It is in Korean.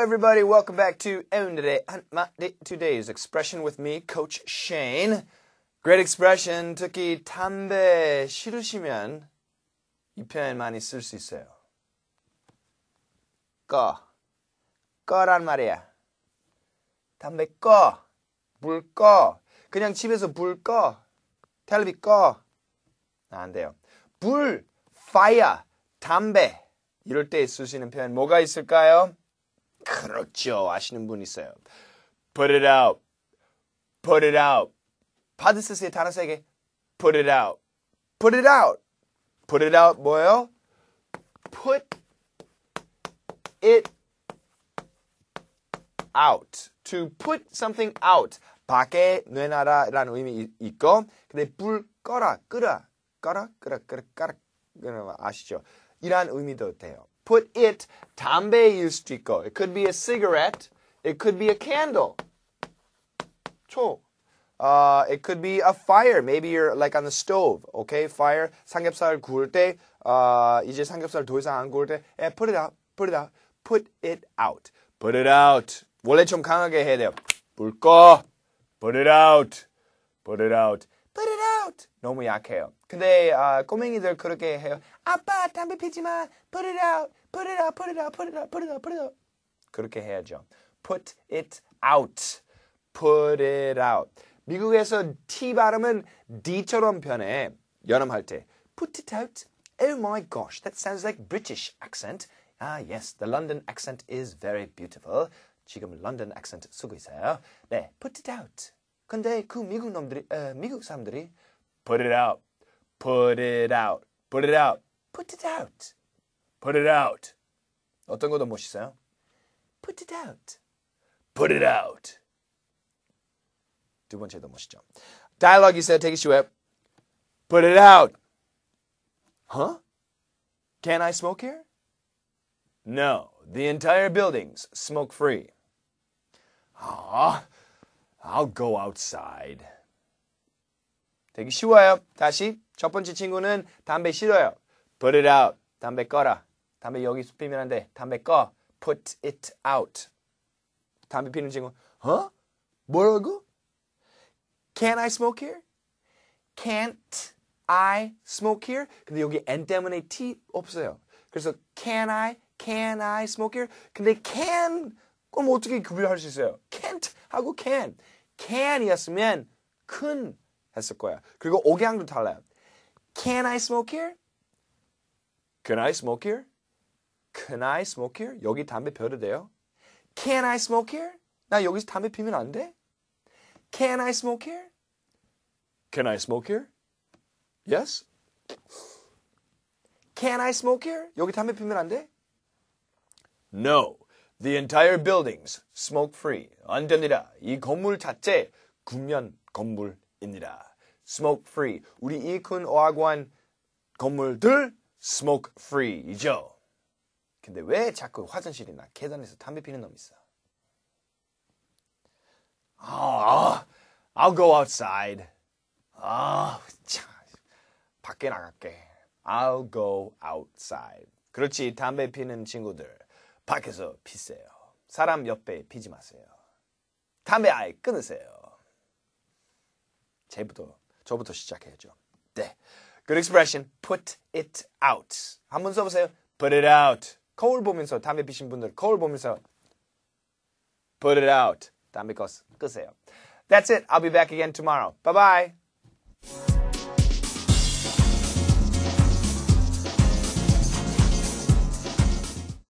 everybody. Welcome back to 오늘의 한마디 Today's Expression with me, Coach Shane. Great expression. 특히 담배 싫으시면 이 표현 많이 쓸 수 있어요. 꺼. 꺼란 말이야. 담배 꺼. 불 꺼. 그냥 집에서 불 꺼. 텔레비 꺼. 안 돼요. 불, fire, 담배. 이럴 때 쓰시는 표현 뭐가 있을까요? 그렇죠. 아시는 분 있어요. Put it out. Put it out. 바드스스의 단어 세 개. Put it out. Put it out. Put it out 뭐예요? Put it out. To put something out. 밖에 내놔라라는 의미 있고 근데 불 꺼라 끄라 꺼라 끄라 끄라 끄라 아시죠? 이런 의미도 돼요. put it tambe yustiko. It could be a cigarette. It could be a candle. Cho. Uh, it could be a fire. Maybe you're like on the stove. Okay, fire. 삼겹살 구울 때 uh, 이제 삼겹살 더 이상 안 구울 때 yeah, put it out. Put it out. Put it out. Put it out. 원래 좀 강하게 해야 돼요. 불 꺼. Put it out. Put it out. Put it out. 너무 약해요. 근데 아, 꼬맹이들 그렇게 해요. 아빠 담배 피지 마. Put it out. Put it out. Put it out. Put it out. Put it out. Put it out. 그렇게 해야죠. Put it out. Put it out. 미국에서 T 발음은 D처럼 변해 연음할 때. Put it out. Oh my gosh, that sounds like British accent. Ah yes, the London accent is very beautiful. 지금 London accent 쓰고 있어요. 네, put it out. 근데 그 미국 놈들이 에, 미국 사람들이 put it out, put it out, put it out, put it out, put it out. 어떤 것도 멋있어요? Put it out, put it out. 두 번째도 멋있죠. Dialogue 있어요. 되기 쉬워요. Put it out. Huh? Can I smoke here? No, the entire building's smoke free. Ah. I'll go outside. 되게 쉬워요. 다시 첫 번째 친구는 담배 싫어요. Put it out. 담배 꺼라. 담배 여기 피면 안 돼. 담배 꺼. Put it out. 담배 피는 친구. 어? 뭐라고? Can I smoke here? Can't I smoke here? 근데 여기 n 때문에 t 없어요. 그래서 can I, can I smoke here? 근데 can 그럼 어떻게 구별할 수 있어요? can't 하고 can. can이었으면 큰 했을 거야. 그리고 억양도 달라요. Can I smoke here? Can I smoke here? Can I smoke here? 여기 담배 펴도 돼요? Can I smoke here? 나 여기서 담배 피면 안 돼? Can I smoke here? Can I smoke here? Yes? Can I smoke here? 여기 담배 피면 안 돼? No. The entire buildings smoke free. 완전이라. 이 건물 자체 구면 건물입니다. smoke free. 우리 이 큰 어학원 건물들 smoke free이죠. 근데 왜 자꾸 화장실이나 계단에서 담배 피는 놈 있어? 아, oh, I'll go outside. 아, oh, 참. 밖에 나갈게. I'll go outside. 그렇지, 담배 피는 친구들. 밖에서 피세요. 사람 옆에 피지 마세요. 담배 아예 끊으세요. 제부터 저부터 시작해야죠. 네. Good expression. Put it out. 한번 써보세요. Put it out. 거울 보면서 담배 피신 분들 거울 보면서 Put it out. 담배 꺼, 끄세요. That's it. I'll be back again tomorrow. Bye bye.